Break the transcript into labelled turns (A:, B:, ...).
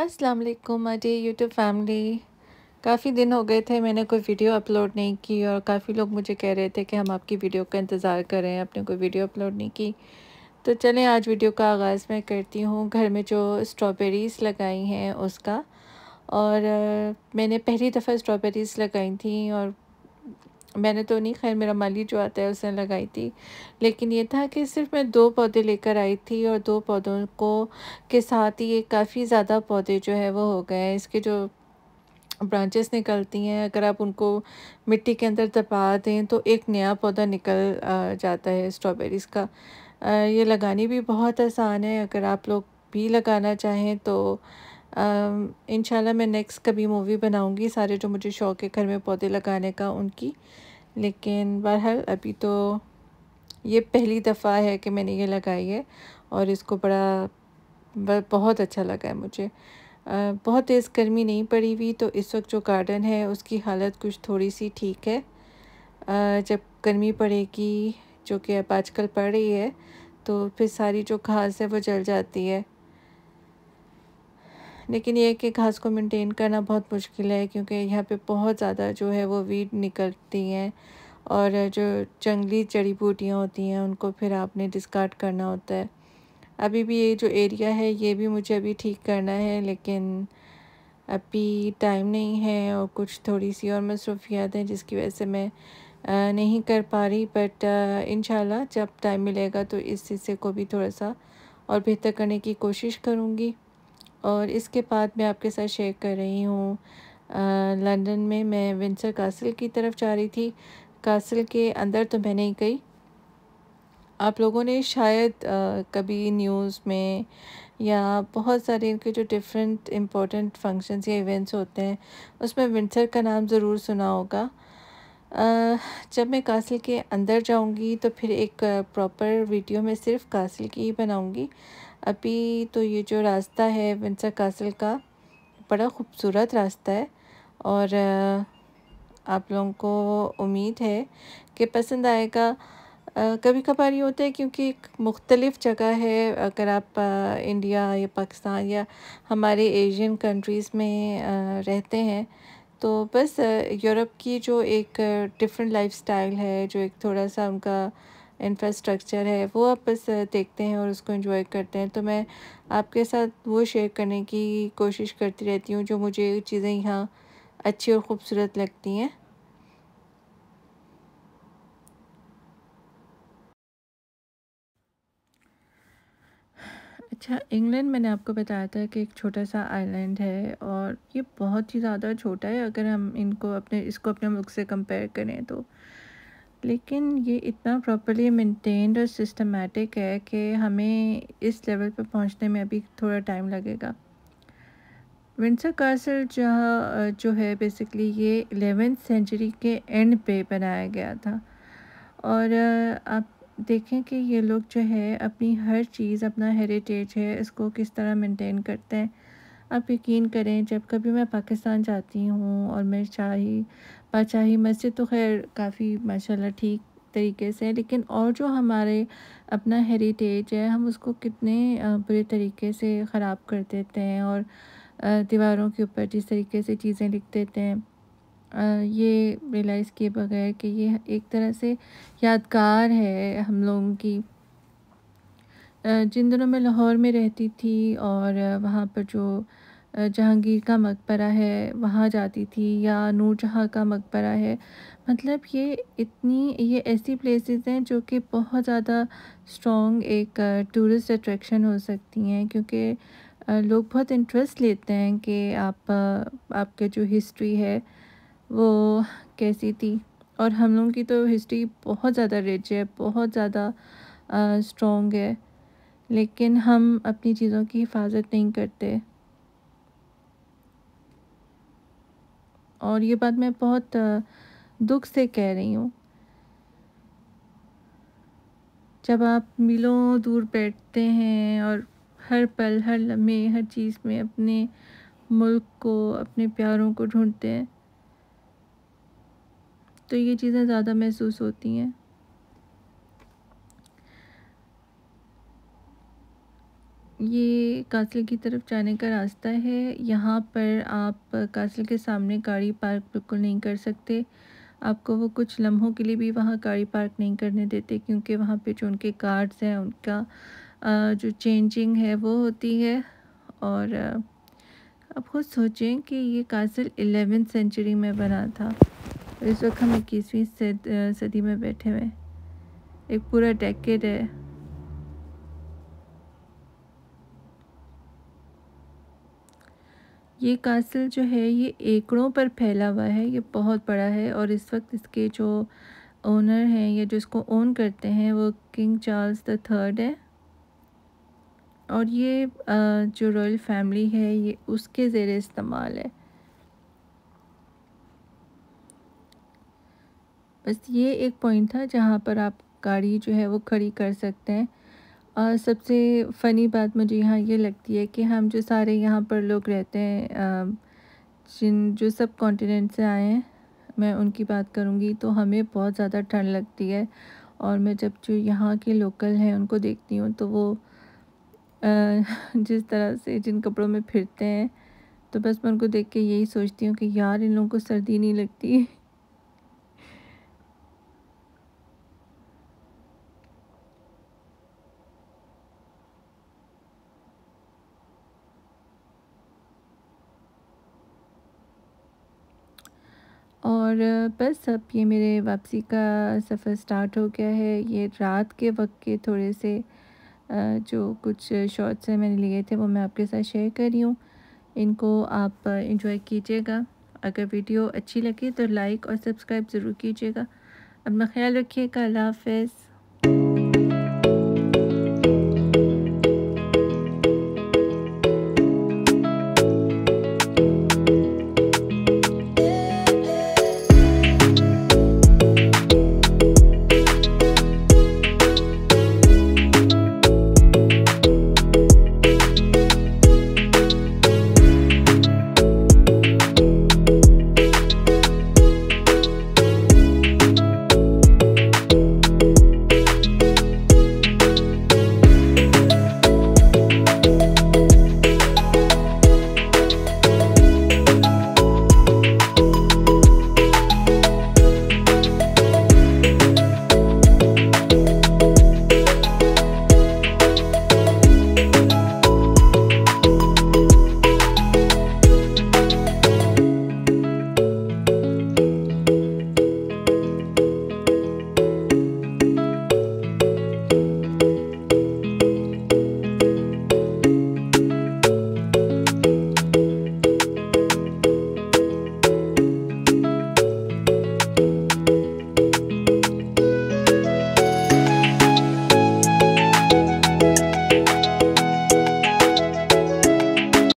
A: अस्सलाम वालेकुम my day YouTube family काफ़ी दिन हो गए थे मैंने कोई वीडियो अपलोड नहीं की और काफ़ी लोग मुझे कह रहे थे कि हम आपकी वीडियो का इंतज़ार कर रहे हैं आपने कोई वीडियो अपलोड नहीं की तो चलें आज वीडियो का आगाज़ मैं करती हूँ घर में जो स्ट्रॉबेरीज़ लगाई हैं उसका और मैंने पहली दफ़ा स्ट्रॉबेरीज़ लगाई थी और मैंने तो नहीं खैर मेरा माली जो आता है उसने लगाई थी लेकिन ये था कि सिर्फ मैं दो पौधे लेकर आई थी और दो पौधों को के साथ ही ये काफ़ी ज़्यादा पौधे जो है वो हो गए हैं इसके जो ब्रांचेस निकलती हैं अगर आप उनको मिट्टी के अंदर दबा दें तो एक नया पौधा निकल जाता है स्ट्रॉबेरीज़ का ये लगानी भी बहुत आसान है अगर आप लोग भी लगाना चाहें तो इन मैं नेक्स्ट कभी मूवी बनाऊँगी सारे जो मुझे शौक़ है घर में पौधे लगाने का उनकी लेकिन बहरहाल अभी तो ये पहली दफ़ा है कि मैंने ये लगाई है और इसको बड़ा बहुत अच्छा लगा है मुझे बहुत तेज़ गर्मी नहीं पड़ी हुई तो इस वक्त जो गार्डन है उसकी हालत कुछ थोड़ी सी ठीक है जब गर्मी पड़ेगी जो कि अब आजकल पड़ रही है तो फिर सारी जो घास है वो जल जाती है लेकिन ये कि घास को मेंटेन करना बहुत मुश्किल है क्योंकि यहाँ पे बहुत ज़्यादा जो है वो वीड निकलती हैं और जो जंगली जड़ी बूटियाँ होती हैं उनको फिर आपने डिस्कार्ड करना होता है अभी भी ये जो एरिया है ये भी मुझे अभी ठीक करना है लेकिन अभी टाइम नहीं है और कुछ थोड़ी सी और मसरूफियात हैं जिसकी वजह से मैं नहीं कर पा रही बट इन जब टाइम मिलेगा तो इस हिस्से को भी थोड़ा सा और बेहतर करने की कोशिश करूँगी और इसके बाद मैं आपके साथ शेयर कर रही हूँ लंदन में मैं विंसर कासिल की तरफ जा रही थी कासिल के अंदर तो मैं नहीं गई आप लोगों ने शायद आ, कभी न्यूज़ में या बहुत सारे इनके जो डिफरेंट इम्पोर्टेंट फंक्शंस या इवेंट्स होते हैं उसमें विंटर का नाम ज़रूर सुना होगा आ, जब मैं कासिल के अंदर जाऊंगी तो फिर एक प्रॉपर वीडियो में सिर्फ कासिल की ही बनाऊंगी अभी तो ये जो रास्ता है विंसर कासल का बड़ा खूबसूरत रास्ता है और आप लोगों को उम्मीद है कि पसंद आएगा कभी कभार ये होता है क्योंकि एक मुख्तलिफ़ जगह है अगर आप इंडिया या पाकिस्तान या हमारे एशियन कंट्रीज़ में रहते हैं तो बस यूरोप की जो एक डिफरेंट लाइफस्टाइल है जो एक थोड़ा सा उनका इंफ्रास्ट्रक्चर है वो आपस देखते हैं और उसको इन्जॉय करते हैं तो मैं आपके साथ वो शेयर करने की कोशिश करती रहती हूँ जो मुझे चीज़ें यहाँ अच्छी और ख़ूबसूरत लगती हैं अच्छा इंग्लैंड मैंने आपको बताया था कि एक छोटा सा आइलैंड है और ये बहुत ही ज़्यादा छोटा है अगर हम इनको अपने इसको अपने मुल्क से कंपेयर करें तो लेकिन ये इतना प्रॉपरली मेंटेन्ड और सिस्टमेटिक है कि हमें इस लेवल पर पहुंचने में अभी थोड़ा टाइम लगेगा विंसर कासल जहाँ जो है बेसिकली ये एलेवेंथ सेंचुरी के एंड पे बनाया गया था और आप देखें कि ये लोग जो है अपनी हर चीज़ अपना हेरिटेज है इसको किस तरह मेंटेन करते हैं आप यकीन करें जब कभी मैं पाकिस्तान जाती हूँ और मैं शाही बादशाही मस्जिद तो खैर काफ़ी माशाल्लाह ठीक तरीके से लेकिन और जो हमारे अपना हेरिटेज है हम उसको कितने बुरे तरीके से ख़राब कर देते हैं और दीवारों के ऊपर जिस तरीके से चीज़ें लिख देते हैं ये रियलाइज़ किए बगैर कि ये एक तरह से यादगार है हम लोगों की जिन दिनों मैं लाहौर में रहती थी और वहाँ पर जो जहांगीर का मकबरा है वहाँ जाती थी या नूरजहाँ का मकबरा है मतलब ये इतनी ये ऐसी प्लेसेस हैं जो कि बहुत ज़्यादा स्ट्रॉन्ग एक टूरिस्ट अट्रैक्शन हो सकती हैं क्योंकि लोग बहुत इंटरेस्ट लेते हैं कि आप आपके जो हिस्ट्री है वो कैसी थी और हम लोगों की तो हिस्ट्री बहुत ज़्यादा रिच है बहुत ज़्यादा स्ट्रॉन्ग है लेकिन हम अपनी चीज़ों की हिफाजत नहीं करते और ये बात मैं बहुत दुख से कह रही हूँ जब आप मिलों दूर बैठते हैं और हर पल हर लम्हे हर चीज़ में अपने मुल्क को अपने प्यारों को ढूंढते हैं तो ये चीज़ें ज़्यादा महसूस होती हैं ये कासिल की तरफ जाने का रास्ता है यहाँ पर आप कासल के सामने गाड़ी पार्क बिल्कुल नहीं कर सकते आपको वो कुछ लम्हों के लिए भी वहाँ गाड़ी पार्क नहीं करने देते क्योंकि वहाँ पे जो उनके कार्ड्स हैं उनका जो चेंजिंग है वो होती है और आप खुद सोचें कि ये कासल एलेवन सेंचुरी में बना था इस वक्त हम इक्कीसवीं सदी में बैठे हुए एक पूरा डेकेड है ये कासिल जो है ये एकड़ों पर फैला हुआ है ये बहुत बड़ा है और इस वक्त इसके जो ओनर हैं या जो इसको ओन करते हैं वो किंग चार्ल्स द थर्ड है और ये जो रॉयल फैमिली है ये उसके ज़ेर इस्तेमाल है बस ये एक पॉइंट था जहाँ पर आप गाड़ी जो है वो खड़ी कर सकते हैं आ, सबसे फ़नी बात मुझे यहाँ ये लगती है कि हम जो सारे यहाँ पर लोग रहते हैं जिन जो सब कॉन्टिनेंट से आए हैं मैं उनकी बात करूँगी तो हमें बहुत ज़्यादा ठंड लगती है और मैं जब जो यहाँ के लोकल हैं उनको देखती हूँ तो वो जिस तरह से जिन कपड़ों में फिरते हैं तो बस मैं उनको देख के यही सोचती हूँ कि यार इन लोगों को सर्दी नहीं लगती और बस अब ये मेरे वापसी का सफ़र स्टार्ट हो गया है ये रात के वक्त के थोड़े से जो कुछ शॉट्स हैं मैंने लिए थे वो मैं आपके साथ शेयर कर रही हूँ इनको आप इंजॉय कीजिएगा अगर वीडियो अच्छी लगी तो लाइक और सब्सक्राइब ज़रूर कीजिएगा अपना ख्याल रखिएगा अल्लाह हाफ